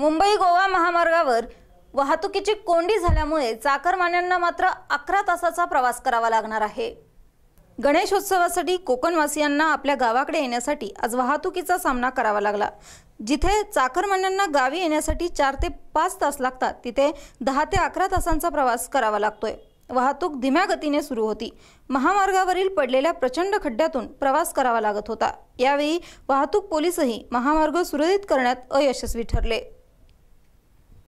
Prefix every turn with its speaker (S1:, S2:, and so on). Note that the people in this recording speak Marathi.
S1: मुंबई गोवा महामार्गावर वाहतुकीची कोंडी झाल्यामुळे चाकरमान्यांना मात्र अकरा तासाचा प्रवास करावा लागणार आहे गणेशोत्सवासाठी कोकणवासियांना आपल्या गावाकडे येण्यासाठी आज वाहतुकीचा सामना करावा लागला जिथे चाकरमान्यांना गावी येण्यासाठी चार ते पाच तास लागतात तिथे दहा ते अकरा तासांचा प्रवास करावा लागतोय वाहतूक धीम्या गतीने सुरू होती महामार्गावरील पडलेल्या प्रचंड खड्ड्यातून प्रवास करावा लागत होता यावेळी वाहतूक पोलीसही महामार्ग सुरळीत करण्यात अयशस्वी ठरले